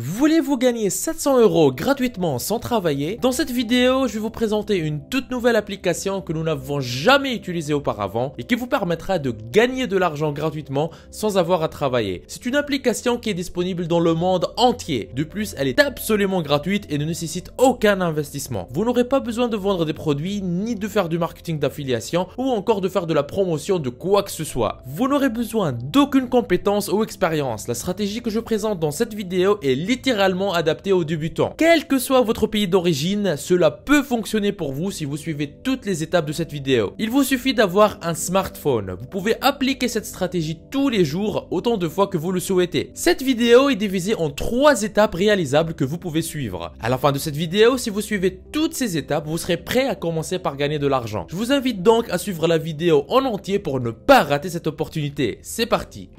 Voulez-vous gagner 700 euros gratuitement sans travailler Dans cette vidéo, je vais vous présenter une toute nouvelle application que nous n'avons jamais utilisée auparavant et qui vous permettra de gagner de l'argent gratuitement sans avoir à travailler. C'est une application qui est disponible dans le monde entier. De plus, elle est absolument gratuite et ne nécessite aucun investissement. Vous n'aurez pas besoin de vendre des produits, ni de faire du marketing d'affiliation ou encore de faire de la promotion de quoi que ce soit. Vous n'aurez besoin d'aucune compétence ou expérience. La stratégie que je présente dans cette vidéo est littéralement adapté aux débutants. Quel que soit votre pays d'origine, cela peut fonctionner pour vous si vous suivez toutes les étapes de cette vidéo. Il vous suffit d'avoir un smartphone. Vous pouvez appliquer cette stratégie tous les jours, autant de fois que vous le souhaitez. Cette vidéo est divisée en trois étapes réalisables que vous pouvez suivre. À la fin de cette vidéo, si vous suivez toutes ces étapes, vous serez prêt à commencer par gagner de l'argent. Je vous invite donc à suivre la vidéo en entier pour ne pas rater cette opportunité. C'est parti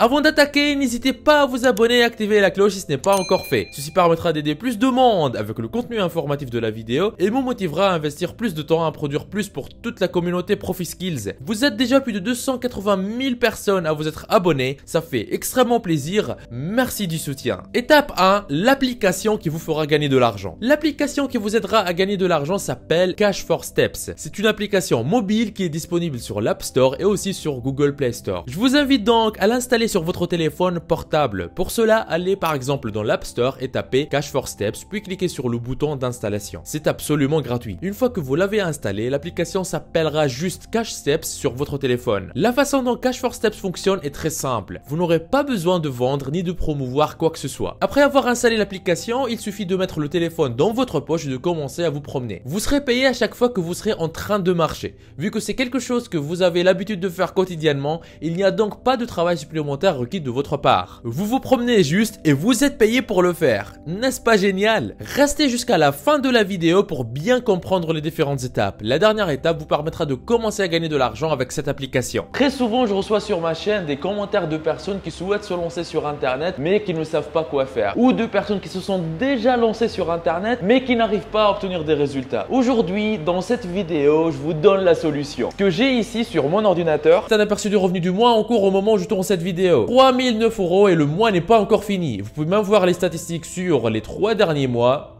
Avant d'attaquer, n'hésitez pas à vous abonner et activer la cloche si ce n'est pas encore fait. Ceci permettra d'aider plus de monde avec le contenu informatif de la vidéo et me motivera à investir plus de temps à produire plus pour toute la communauté Skills. Vous êtes déjà plus de 280 000 personnes à vous être abonnés, ça fait extrêmement plaisir, merci du soutien. Étape 1, l'application qui vous fera gagner de l'argent. L'application qui vous aidera à gagner de l'argent s'appelle Cash for Steps. C'est une application mobile qui est disponible sur l'App Store et aussi sur Google Play Store. Je vous invite donc à l'installer sur votre téléphone portable. Pour cela, allez par exemple dans l'App Store et tapez cash for Steps, puis cliquez sur le bouton d'installation. C'est absolument gratuit. Une fois que vous l'avez installé, l'application s'appellera juste Cash Steps sur votre téléphone. La façon dont cash for Steps fonctionne est très simple. Vous n'aurez pas besoin de vendre ni de promouvoir quoi que ce soit. Après avoir installé l'application, il suffit de mettre le téléphone dans votre poche et de commencer à vous promener. Vous serez payé à chaque fois que vous serez en train de marcher. Vu que c'est quelque chose que vous avez l'habitude de faire quotidiennement, il n'y a donc pas de travail supplémentaire requis de votre part. Vous vous promenez juste et vous êtes payé pour le faire. N'est-ce pas génial Restez jusqu'à la fin de la vidéo pour bien comprendre les différentes étapes. La dernière étape vous permettra de commencer à gagner de l'argent avec cette application. Très souvent, je reçois sur ma chaîne des commentaires de personnes qui souhaitent se lancer sur Internet mais qui ne savent pas quoi faire. Ou de personnes qui se sont déjà lancées sur Internet mais qui n'arrivent pas à obtenir des résultats. Aujourd'hui, dans cette vidéo, je vous donne la solution. que j'ai ici sur mon ordinateur, c'est un aperçu du revenu du mois en cours au moment où je tourne cette vidéo vidéo. 3009 euros et le mois n'est pas encore fini. Vous pouvez même voir les statistiques sur les trois derniers mois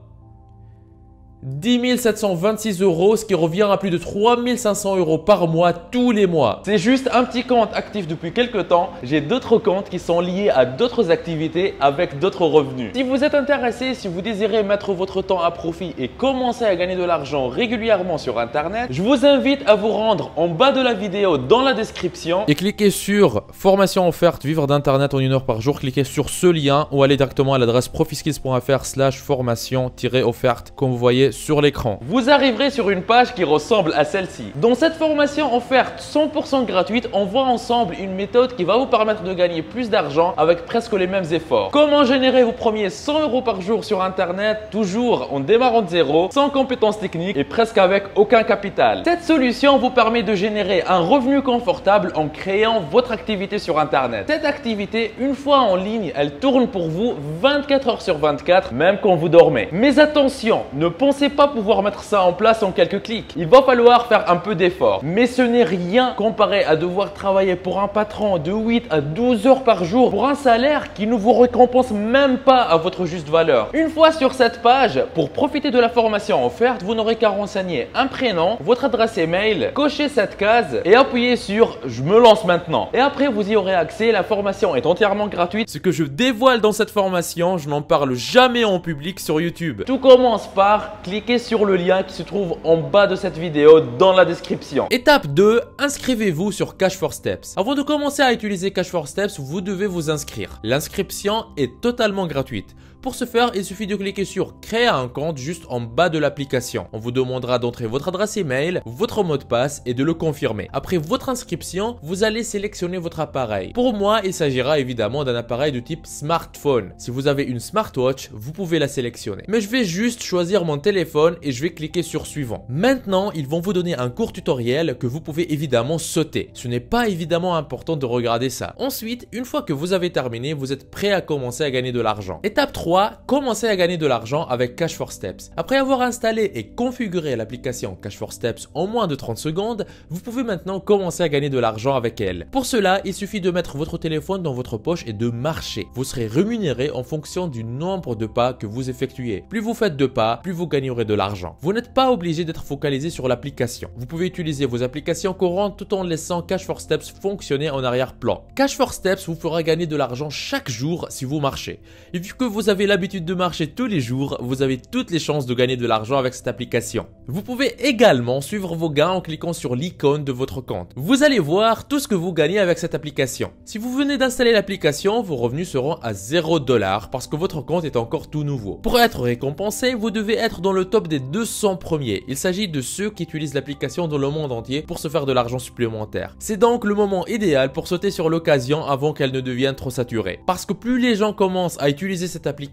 10 726 euros, ce qui revient à plus de 3500 euros par mois tous les mois. C'est juste un petit compte actif depuis quelques temps. J'ai d'autres comptes qui sont liés à d'autres activités avec d'autres revenus. Si vous êtes intéressé, si vous désirez mettre votre temps à profit et commencer à gagner de l'argent régulièrement sur Internet, je vous invite à vous rendre en bas de la vidéo dans la description et cliquez sur formation offerte vivre d'Internet en une heure par jour. Cliquez sur ce lien ou allez directement à l'adresse profiskills.fr slash formation-offerte comme vous voyez sur l'écran. Vous arriverez sur une page qui ressemble à celle-ci. Dans cette formation offerte 100% gratuite, on voit ensemble une méthode qui va vous permettre de gagner plus d'argent avec presque les mêmes efforts. Comment générer vos premiers 100 euros par jour sur Internet, toujours en démarrant de zéro, sans compétences techniques et presque avec aucun capital. Cette solution vous permet de générer un revenu confortable en créant votre activité sur Internet. Cette activité, une fois en ligne, elle tourne pour vous 24 heures sur 24, même quand vous dormez. Mais attention, ne pensez pas pouvoir mettre ça en place en quelques clics. Il va falloir faire un peu d'effort. Mais ce n'est rien comparé à devoir travailler pour un patron de 8 à 12 heures par jour pour un salaire qui ne vous récompense même pas à votre juste valeur. Une fois sur cette page, pour profiter de la formation offerte, vous n'aurez qu'à renseigner un prénom, votre adresse email, cocher cette case et appuyer sur je me lance maintenant. Et après, vous y aurez accès. La formation est entièrement gratuite. Ce que je dévoile dans cette formation, je n'en parle jamais en public sur YouTube. Tout commence par cliquez sur le lien qui se trouve en bas de cette vidéo dans la description. Étape 2, inscrivez-vous sur Cash 4 Steps. Avant de commencer à utiliser Cash 4 Steps, vous devez vous inscrire. L'inscription est totalement gratuite. Pour ce faire, il suffit de cliquer sur créer un compte juste en bas de l'application. On vous demandera d'entrer votre adresse email, votre mot de passe et de le confirmer. Après votre inscription, vous allez sélectionner votre appareil. Pour moi, il s'agira évidemment d'un appareil de type smartphone. Si vous avez une smartwatch, vous pouvez la sélectionner. Mais je vais juste choisir mon téléphone et je vais cliquer sur suivant. Maintenant, ils vont vous donner un court tutoriel que vous pouvez évidemment sauter. Ce n'est pas évidemment important de regarder ça. Ensuite, une fois que vous avez terminé, vous êtes prêt à commencer à gagner de l'argent. Étape 3, commencez à gagner de l'argent avec Cash for Steps. Après avoir installé et configuré l'application Cash for Steps en moins de 30 secondes, vous pouvez maintenant commencer à gagner de l'argent avec elle. Pour cela, il suffit de mettre votre téléphone dans votre poche et de marcher. Vous serez rémunéré en fonction du nombre de pas que vous effectuez. Plus vous faites de pas, plus vous gagnerez de l'argent. Vous n'êtes pas obligé d'être focalisé sur l'application. Vous pouvez utiliser vos applications courantes tout en laissant Cash for Steps fonctionner en arrière-plan. Cash for Steps vous fera gagner de l'argent chaque jour si vous marchez. Et vu que vous avez l'habitude de marcher tous les jours, vous avez toutes les chances de gagner de l'argent avec cette application. Vous pouvez également suivre vos gains en cliquant sur l'icône de votre compte. Vous allez voir tout ce que vous gagnez avec cette application. Si vous venez d'installer l'application, vos revenus seront à 0$ parce que votre compte est encore tout nouveau. Pour être récompensé, vous devez être dans le top des 200 premiers. Il s'agit de ceux qui utilisent l'application dans le monde entier pour se faire de l'argent supplémentaire. C'est donc le moment idéal pour sauter sur l'occasion avant qu'elle ne devienne trop saturée. Parce que plus les gens commencent à utiliser cette application,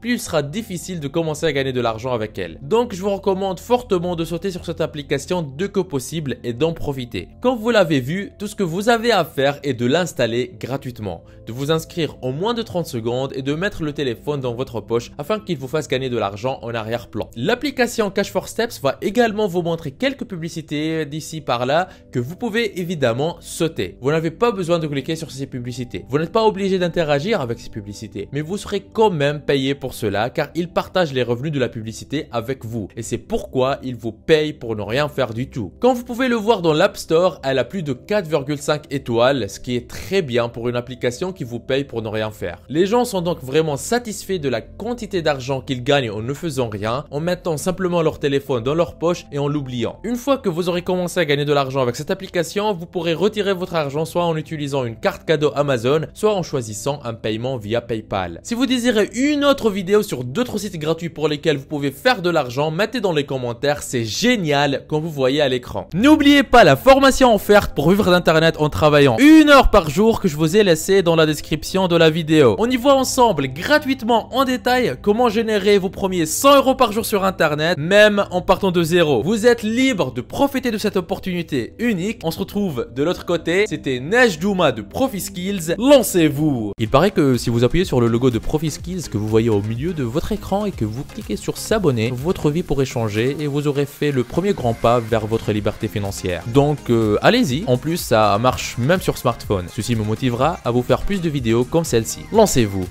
plus il sera difficile de commencer à gagner de l'argent avec elle. Donc je vous recommande fortement de sauter sur cette application dès que possible et d'en profiter. Comme vous l'avez vu, tout ce que vous avez à faire est de l'installer gratuitement, de vous inscrire en moins de 30 secondes et de mettre le téléphone dans votre poche afin qu'il vous fasse gagner de l'argent en arrière-plan. L'application Cash for Steps va également vous montrer quelques publicités d'ici par là que vous pouvez évidemment sauter. Vous n'avez pas besoin de cliquer sur ces publicités. Vous n'êtes pas obligé d'interagir avec ces publicités, mais vous serez quand même Payé payer pour cela car ils partagent les revenus de la publicité avec vous et c'est pourquoi ils vous payent pour ne rien faire du tout. Comme vous pouvez le voir dans l'App Store, elle a plus de 4,5 étoiles, ce qui est très bien pour une application qui vous paye pour ne rien faire. Les gens sont donc vraiment satisfaits de la quantité d'argent qu'ils gagnent en ne faisant rien, en mettant simplement leur téléphone dans leur poche et en l'oubliant. Une fois que vous aurez commencé à gagner de l'argent avec cette application, vous pourrez retirer votre argent soit en utilisant une carte cadeau Amazon, soit en choisissant un paiement via PayPal. Si vous désirez une autre vidéo sur d'autres sites gratuits pour lesquels vous pouvez faire de l'argent, mettez dans les commentaires, c'est génial quand vous voyez à l'écran. N'oubliez pas la formation offerte pour vivre d'internet en travaillant une heure par jour que je vous ai laissé dans la description de la vidéo. On y voit ensemble gratuitement en détail comment générer vos premiers 100 euros par jour sur internet, même en partant de zéro. Vous êtes libre de profiter de cette opportunité unique. On se retrouve de l'autre côté. C'était Neige Douma de ProfiSkills. Lancez-vous Il paraît que si vous appuyez sur le logo de ProfiSkills, que vous voyez au milieu de votre écran et que vous cliquez sur s'abonner, votre vie pourrait changer et vous aurez fait le premier grand pas vers votre liberté financière. Donc euh, allez-y, en plus ça marche même sur smartphone. Ceci me motivera à vous faire plus de vidéos comme celle-ci. Lancez-vous